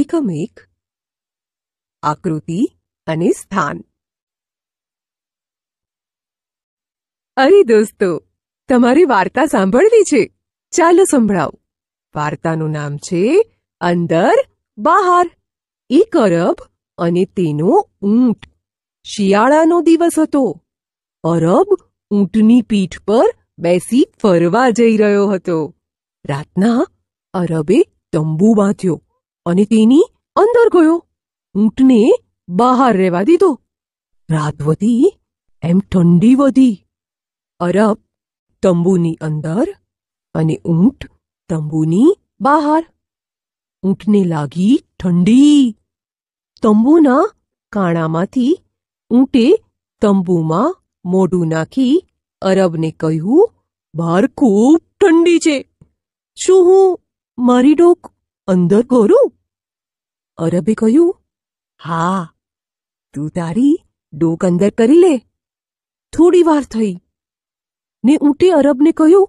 એકમેક આકૃતિ અને સ્થાન અરે દોસ્તો તમારી વાર્તા સાંભળવી છે ચાલો સંભળાવો વાર્તાનું નામ છે અંદર બહાર એક અરબ અને તેનો ઊંટ શિયાળાનો દિવસ હતો અરબ ઊંટની પીઠ પર બેસી ફરવા જઈ રહ્યો હતો રાતના અરબે તંબુ બાંધ્યો અને તેની અંદર ગયો ઊંટને બહાર રહેવા દીધો રાત વધી એમ ઠંડી વધી અરબ તંબુની અંદર અને ઊંટ તંબુની બહાર ઊંટને લાગી ઠંડી તંબુના કાણામાંથી ઊંટે તંબુમાં મોઢું નાખી અરબને કહ્યું બહાર ખૂબ ઠંડી છે શું હું મારી ડોક અંદર કરું અરબે કહ્યું હા તું તારી ડોક અંદર કરી લે થોડી વાર થઈ ને ઊંટે અરબને કહ્યું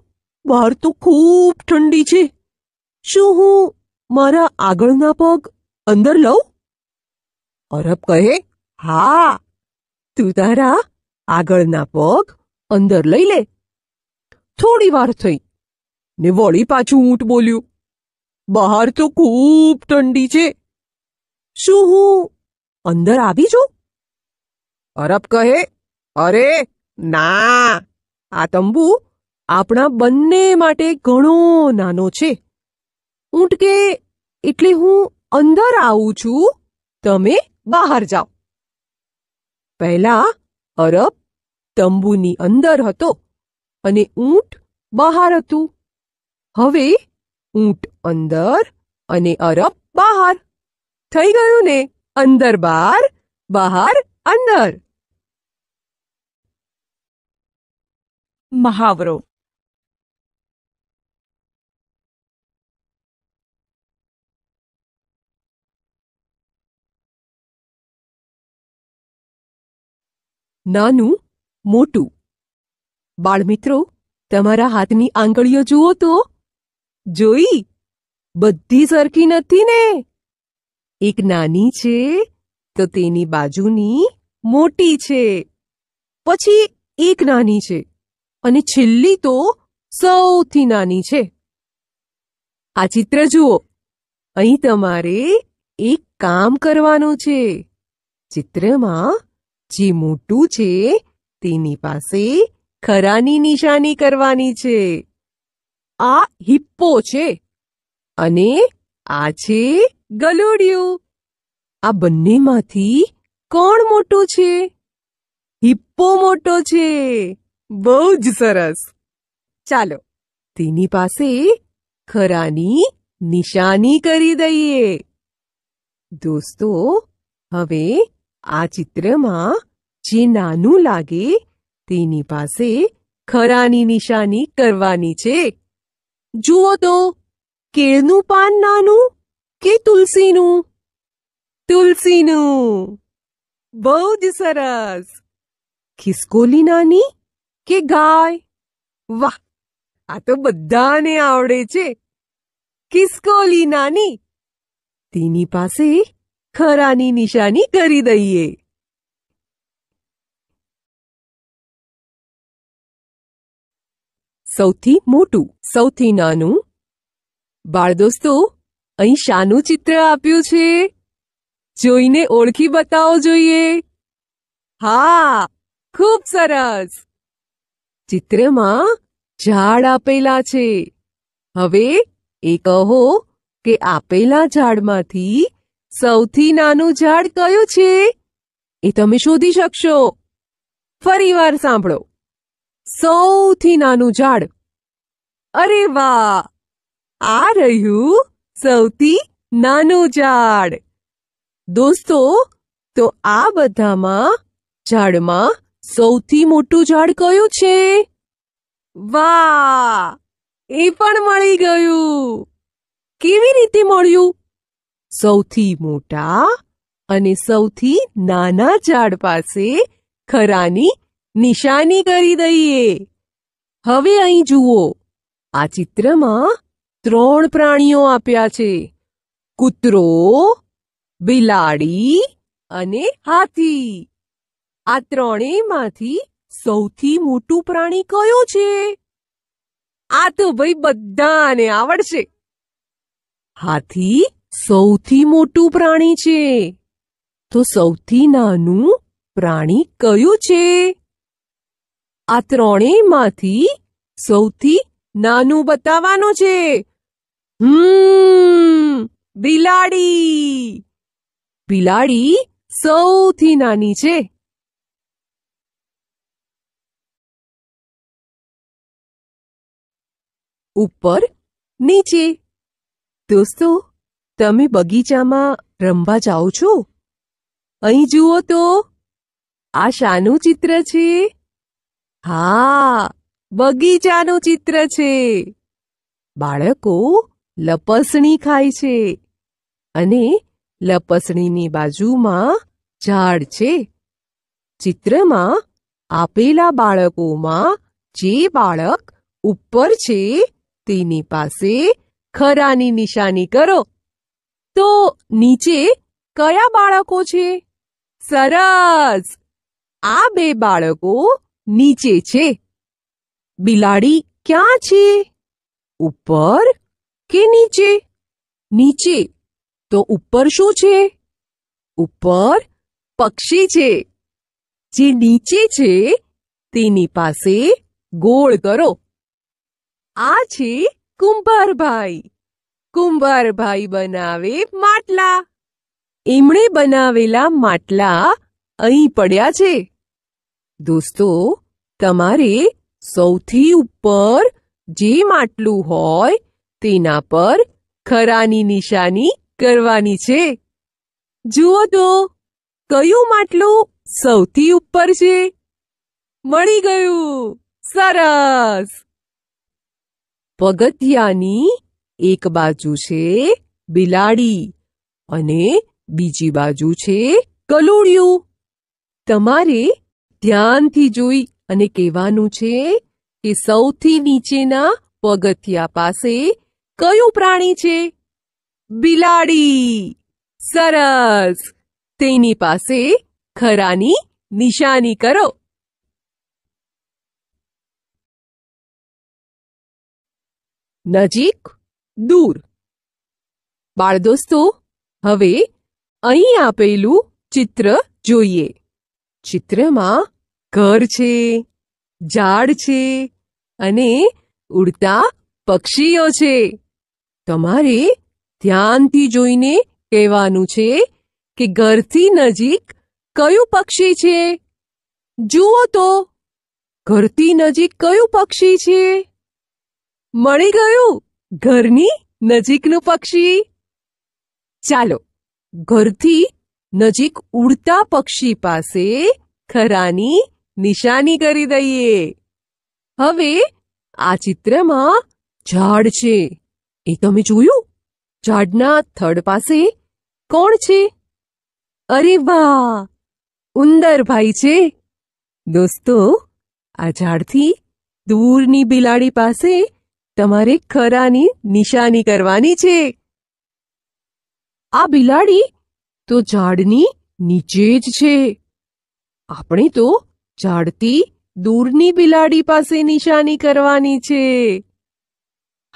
બહાર તો ખૂબ ઠંડી છે શું હું મારા આગળના પગ અંદર લઉં અરબ કહે હા તું તારા આગળના પગ અંદર લઈ લે થોડી વાર થઈ ને વળી પાછું ઊંટ બોલ્યું બહાર તો ખૂબ ઠંડી છે શું હું અંદર આવી છું અરબ કહે અરે ના આ તંબુ આપણા બંને માટે ઘણો નાનો છે ઊંટ કે એટલે હું અંદર આવું છું તમે બહાર જાઓ પહેલા અરબ તંબુની અંદર હતો અને ઊંટ બહાર હતું હવે ઊંટ અંદર અને અરબ બહાર થઈ ગયું ને અંદર બહાર બહાર અંદર મહાવરો નાનું મોટું બાળમિત્રો તમારા હાથની આંગળીઓ જુઓ તો જોઈ બધી સરખી નથી ને એક નાની છે તો તેની બાજુની મોટી છે પછી એક નાની છે અને છેલ્લી તો સૌથી નાની છે આ ચિત્ર જુઓ અહીં તમારે એક કામ કરવાનું છે ચિત્રમાં જે મોટું છે તેની પાસે ખરાની નિશાની કરવાની છે આ હિપ્પો છે અને આ છે ગલુડિયું આ બંનેમાંથી કોણ મોટો છે હિપ્પો મોટો છે બહુ જ સરસ ચાલો તેની પાસે ખરાની નિશાની કરી દઈએ દોસ્તો હવે આ ચિત્રમાં જે નાનું લાગે તેની પાસે ખરાની નિશાની કરવાની છે જુઓ તો કેળનું પાન નાનું કે તુલસીનું તુલસીનું બહુ જ સરસ ખિસકોલી નાની કે ગાય વાહ આ તો બધાને આવડે છે ખિસકોલી નાની તેની પાસે ખરાની નિશાની કરી દઈએ સૌથી મોટું સૌથી નાનું બાળ દોસ્તો અહીં શાનું ચિત્ર આપ્યું છે જોઈને ઓળખી બતાવો જોઈએ હા ખૂબ સરસ ચિત્રમાં ઝાડ આપેલા છે હવે એ કહો કે આપેલા ઝાડમાંથી સૌથી નાનું ઝાડ કયું છે એ તમે શોધી શકશો ફરીવાર સાંભળો સૌથી નાનું ઝાડ અરે વાહ આ રહ્યું સૌથી નાનું ઝાડ દોસ્તો તો આ બધામાં ઝાડમાં સૌથી મોટું ઝાડ કયું છે વાહ એ પણ મળી ગયું કેવી રીતે મળ્યું સૌથી મોટા અને સૌથી નાના ઝાડ પાસે ખરાની નિશાની કરી દઈએ હવે અહીં જુઓ આ ચિત્રમાં ત્રણ પ્રાણીઓ આપ્યા છે કૂતરો બિલાડી અને હાથી આ ત્રણેયમાંથી સૌથી મોટું પ્રાણી કયો છે આ તો ભાઈ બધાને આવડશે હાથી સૌથી મોટું પ્રાણી છે તો સૌથી નાનું પ્રાણી કયું છે આ ત્રણેયમાંથી સૌથી નાનું બતાવવાનું છે હમ બિલાડી બિલાડી સૌથી નાની છે ઉપર નીચે દોસ્તો તમે બગીચામાં રમવા જાઓ છો અહીં જુઓ તો આ શાનું ચિત્ર છે હા બગીચાનું ચિત્ર છે બાળકો લપસણી ખાય છે અને લપસણીની બાજુમાં ઝાડ છે ચિત્રમાં આપેલા બાળકોમાં જે બાળક ઉપર છે તેની પાસે ખરાની નિશાની કરો તો નીચે કયા બાળકો છે સરસ આ બે બાળકો નીચે છે બિલાડી ક્યાં છે ઉપર કે નીચે નીચે તો ઉપર શું છે ઉપર પક્ષી છે જે નીચે છે તેની પાસે ગોળ કરો આ છે કુંભારભાઈ કુંભારભાઈ બનાવે માટલા એમણે બનાવેલા માટલા અહીં પડ્યા છે દોસ્તો તમારે સૌથી ઉપર જે માટલું હોય તેના પર ખરાની નિશાની કરવાની છે જુઓ તો કયું માટલું સૌથી ઉપર છે મળી ગયું સરસ પગથિયાની એક બાજુ છે બિલાડી અને બીજી બાજુ છે કલોડિયું તમારે ધ્યાનથી જોઈ અને કહેવાનું છે કે સૌથી નીચેના પગથિયા પાસે કયું પ્રાણી છે બિલાડી સરસ તેની પાસે ખરાની નિશાની કરો નજીક દૂર બાળ દોસ્તો હવે અહીં આપેલું ચિત્ર જોઈએ ચિત્રમાં ઘર છે ઝાડ છે અને ઉડતા પક્ષીઓ છે તમારે ધ્યાનથી જોઈને કહેવાનું છે કે ઘરથી નજીક કયું પક્ષી છે જુઓ તો ઘરથી નજીક કયું પક્ષી છે મળી ગયું ઘરની નજીકનું પક્ષી ચાલો ઘરથી નજીક ઉડતા પક્ષી પાસે ખરાની નિશાની કરી દઈએ હવે આ ચિત્રમાં ઝાડ છે એ તમે જોયું ઝાડના થડ પાસે કોણ છે અરે વાહ ઉંદરભાઈ છે દોસ્તો આ ઝાડથી દૂરની બિલાડી પાસે તમારે ખરાની નિશાની કરવાની છે આ બિલાડી તો ઝાડની નીચે જ છે આપણે તો ઝાડથી દૂરની બિલાડી પાસે નિશાની કરવાની છે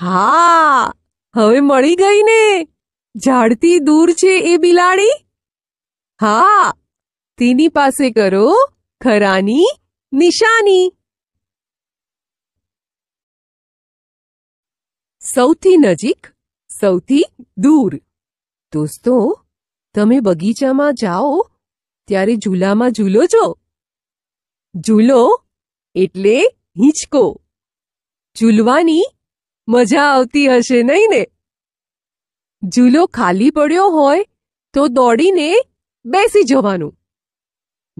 હા હવે મળી ગઈ ને ઝાડથી દૂર છે એ બિલાડી હા તેની પાસે કરો ખરાની નિશાની સૌથી નજીક સૌથી દૂર દોસ્તો તમે બગીચામાં જાઓ ત્યારે ઝૂલામાં ઝૂલો છો ઝૂલો એટલે હિંચકો ઝૂલવાની મજા આવતી હશે નહીં ને ઝૂલો ખાલી પડ્યો હોય તો દોડીને બેસી જવાનું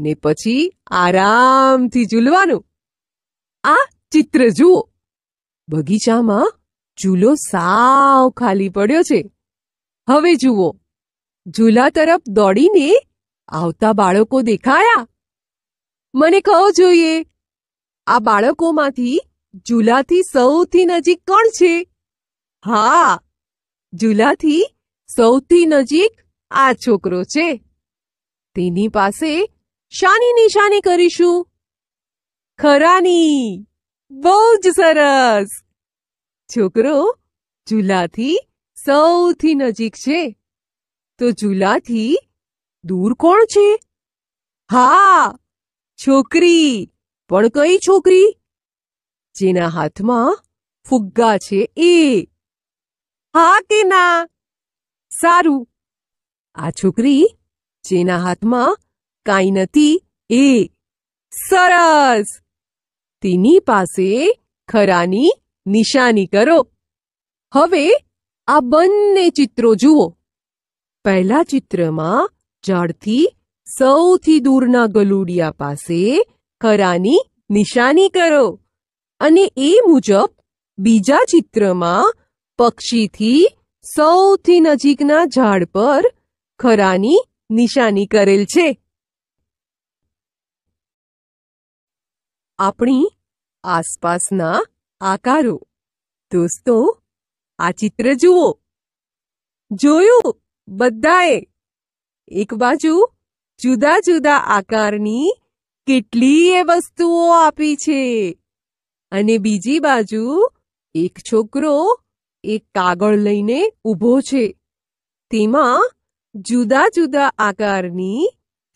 ને પછી આરામથી ઝૂલવાનું આ ચિત્ર જુઓ બગીચામાં ઝૂલો સાવ ખાલી પડ્યો છે હવે જુઓ ઝૂલા તરફ દોડીને આવતા બાળકો દેખાયા મને કહો જોઈએ આ બાળકોમાંથી ઝૂલાથી સૌથી નજીક કોણ છે હા ઝૂલાથી સૌથી નજીક આ છોકરો છે તેની પાસે શાની નિશાની કરીશું ખરાની બહુ જ સરસ છોકરો ઝૂલાથી સૌથી નજીક છે તો ઝૂલાથી દૂર કોણ છે હા છોકરી પણ કઈ છોકરી જેના હાથમાં ફુગ્ગા છે એ હા કે ના સારું આ છોકરી જેના હાથમાં કાંઈ નથી એ સરસ તેની પાસે ખરાની નિશાની કરો હવે આ બંને ચિત્રો જુઓ પહેલા ચિત્રમાં જાડથી સૌથી દૂરના ગલુડિયા પાસે ખરાની નિશાની કરો અને એ મુજબ બીજા ચિત્રમાં પક્ષીથી સૌથી નજીકના ઝાડ પર ખરાની નિશાની કરેલ છે આપણી આસપાસના આકારો દોસ્તો આ ચિત્ર જુઓ જોયું બધાએ એક બાજુ જુદા જુદા આકારની કેટલીય વસ્તુઓ આપી છે અને બીજી બાજુ એક છોકરો એક કાગળ લઈને ઊભો છે તેમાં જુદા જુદા આકારની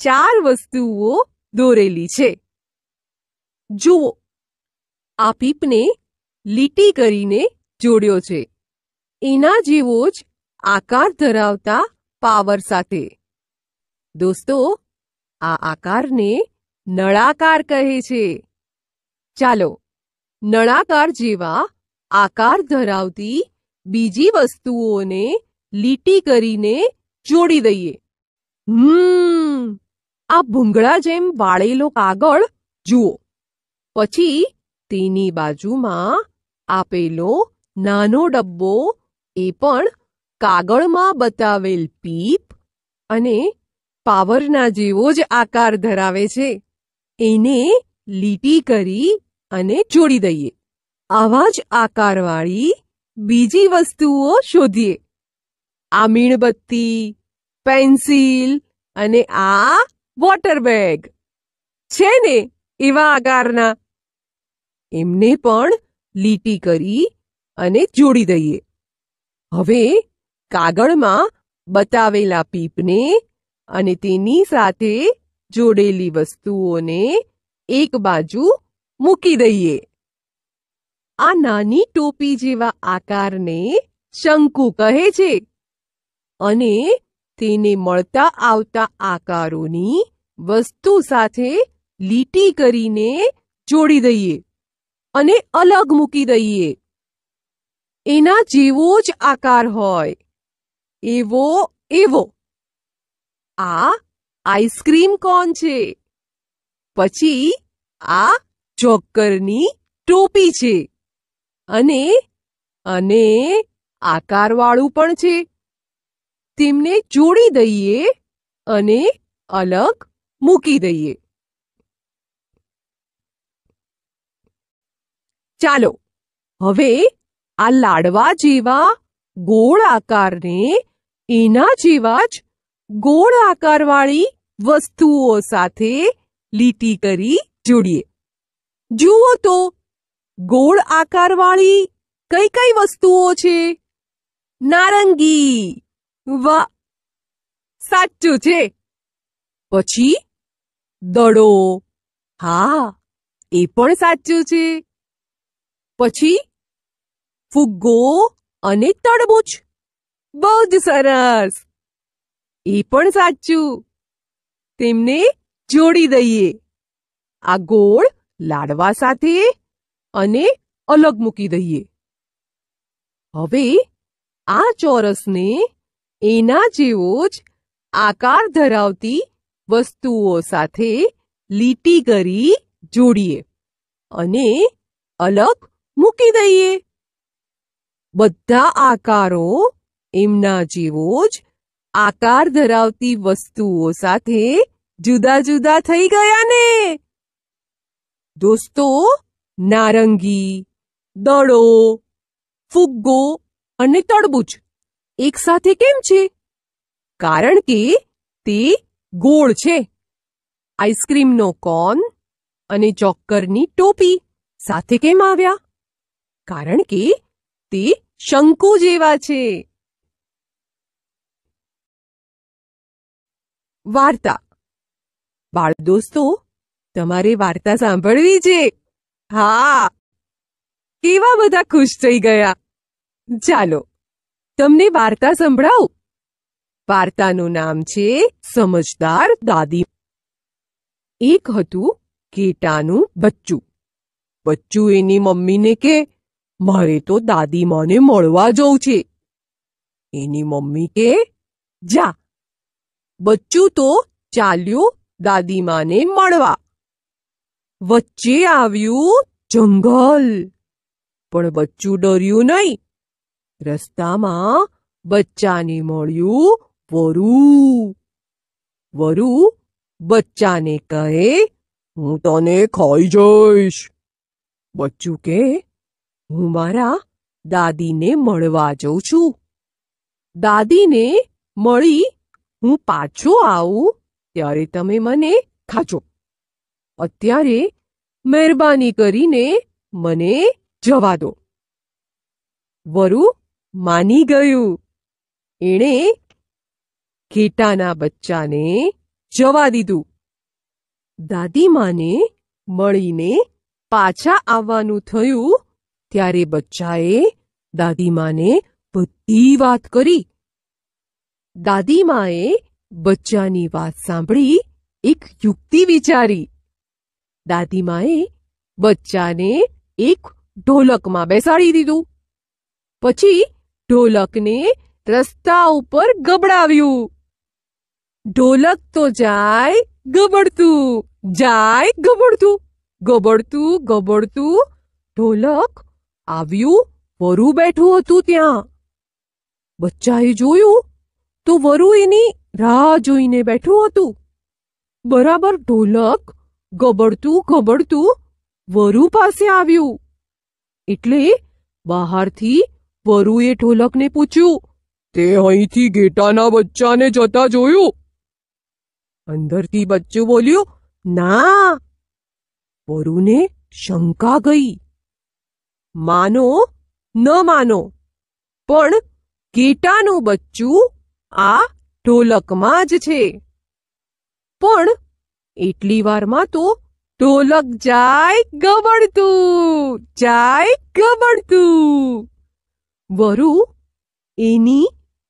ચાર વસ્તુઓ દોરેલી છે જુઓ આ પીપને લીટી કરીને જોડ્યો છે એના જેવો જ આકાર ધરાવતા પાવર સાથે દોસ્તો આ આકારને નળાકાર કહે છે ચાલો નળાકાર જેવા આકાર ધરાવતી બીજી વસ્તુઓને લીટી કરીને જોડી દઈએ હમ આ ભૂંગળા જેમ વાળેલો કાગળ જુઓ પછી તેની બાજુમાં આપેલો નાનો ડબ્બો એ પણ કાગળમાં બતાવેલ પીપ અને પાવરના જેવો જ આકાર ધરાવે છે એને લીટી કરી અને જોડી દઈએ આવા જ આકારવાળી બીજી વસ્તુઓ શોધીએ આ મીણબત્તી પેન્સિલ અને આ વોટર બેગ છે ને એવા આકારના એમને પણ લીટી કરી અને જોડી દઈએ હવે કાગળમાં બતાવેલા પીપને અને તેની સાથે જોડેલી વસ્તુઓને એક બાજુ મૂકી દઈએ આ નાની ટોપી જેવા આકારને શંકુ કહે છે અને તેને મળતા આવતા આકારોની વસ્તુ સાથે લીટી કરીને જોડી દઈએ અને અલગ મૂકી દઈએ એના જેવો જ આકાર હોય એવો એવો આ આઈસ્ક્રીમ કોન છે પછી આ જોકરની ટોપી છે અને અને આકારવાળું પણ છે તેમને જોડી દઈએ અને અલગ મૂકી દઈએ ચાલો હવે આ લાડવા જેવા ગોળ આકારને એના જેવા જ ગોળ આકારવાળી વસ્તુઓ સાથે લીટી કરી જોડીએ જુઓ તો ગોળ આકારવાળી કઈ કઈ વસ્તુઓ છે નારંગી વાહ સાચું છે પછી દડો હા એ પણ સાચું છે પછી ફુગ્ગો અને તડબૂચ બહુ જ સરસ એ પણ સાચું તેમને જોડી દઈએ આ ગોળ લાડવા સાથે અને અલગ મૂકી દઈએ હવે આ ચોરસને એના જેવો જ આકાર ધરાવતી વસ્તુઓ સાથે લીટી કરી જોડીએ અને અલગ મૂકી દઈએ બધા આકારો એમના જેવો જ આકાર ધરાવતી વસ્તુઓ સાથે જુદા જુદા થઈ ગયા ને દોસ્તો નારંગી દડો ફુગ્ગો અને તડબૂચ એકસાથે કેમ છે કારણ કે તે ગોળ છે આઈસ્ક્રીમનો કોન અને ચોક્કરની ટોપી સાથે કેમ આવ્યા કારણ કે તે શંકુ જેવા છે વાર્તા બાળ દોસ્તો તમારે વાર્તા સાંભળવી છે હા કેવા બધા ખુશ થઈ ગયા ચાલો તમને વાર્તા સંભળાવું વાર્તાનું નામ છે સમજદાર દાદી એક હતું કેટાનું બચ્ચું બચ્ચું એની મમ્મીને કે મારે તો દાદી માને મળવા જવું છે એની મમ્મી કે જા બચ્ચું તો ચાલ્યું દાદી માને મળવા વચ્ચે આવ્યું જંગલ પણ બચ્ચું ડર્યું નહીં રસ્તામાં બચ્ચાને મળ્યું વરુ વરુ બચ્ચાને કહે હું તને ખાઈ જઈશ બચ્ચું કે હું મારા દાદીને મળવા જઉં છું દાદીને મળી હું પાછો આવું ત્યારે તમે મને ખાજો અત્યારે મહેરબાની કરીને મને જવા દો વરુ માની ગયું એણે ઘેટાના બચ્ચાને જવા દીધું દાદીમાને મળીને પાછા આવવાનું થયું ત્યારે બચ્ચાએ દાદીમાને બધી વાત કરી દાદીમાએ બચ્ચાની વાત સાંભળી એક યુક્તિ વિચારી દાદીમાએ બચ્ચાને એક ઢોલકમાં બેસાડી દીધું પછી ઢોલકને રસ્તા ઉપર ગબડાવ્યું ઢોલક તો જાય ગબડતું જાય ગબડતું ગબડતું ગબડતું ઢોલક આવ્યું વરુ બેઠું હતું ત્યાં બચ્ચાએ જોયું તો વરુ એની રાહ જોઈને બેઠું હતું બરાબર ઢોલક ગબડતું ગબડતું વરુ પાસે આવ્યું એટલે બહારથી વરુએ ઢોલકને પૂછ્યું તે અહીંથી ગેટાના બચ્ચાને જતા જોયું અંદરથી બચ્ચું બોલ્યું ના વરુને શંકા ગઈ માનો ન માનો પણ ગેટાનું બચ્ચું આ ઢોલકમાં જ છે પણ એટલી વારમાં તો ઢોલક જાય ગબડતું જાય ગબડતું વરુ એની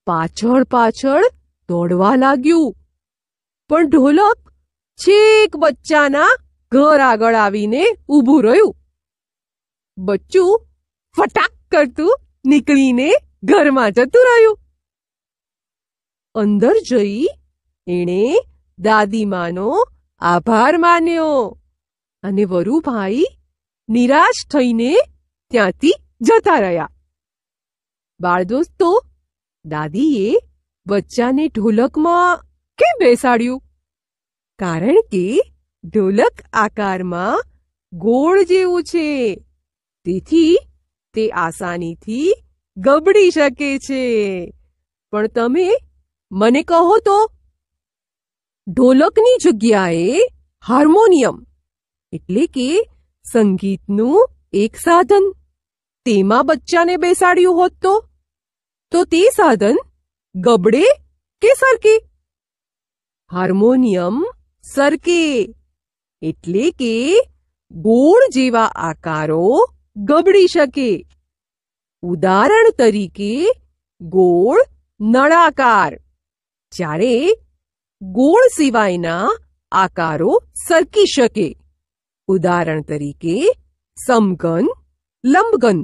પાછળ પાછળ દોડવા લાગ્યું પણ ઢોલક છેક બચ્ચાના ઘર આગળ આવીને ઊભું રહ્યું બચ્ચું ફટાક કરતું નીકળીને ઘરમાં જતું રહ્યું અંદર જઈ એણે દાદીમાનો આભાર માન્યો અને વરુભાઈ નિરાશ થઈને ત્યાંથી જતા રહ્યા બાળદોસ્તો દાદીએ બચ્ચાને ઢોલકમાં કેમ બેસાડ્યું કારણ કે ઢોલક આકારમાં ગોળ જેવું છે તેથી તે આસાનીથી ગબડી શકે છે પણ તમે મને કહો તો ઢોલકની જગ્યાએ હાર્મોનિયમ એટલે કે સંગીતનું એક સાધન તેમાં બચ્ચાને બેસાડ્યું હોત તો તો તે સાધન ગબડે કે સરકે હાર્મોનિયમ સરકે એટલે કે ગોળ જેવા આકારો ગબડી શકે ઉદાહરણ તરીકે ગોળ નળાકાર જ્યારે ગોળ સિવાયના આકારો સરકી શકે ઉદાહરણ તરીકે સમઘન લંબઘન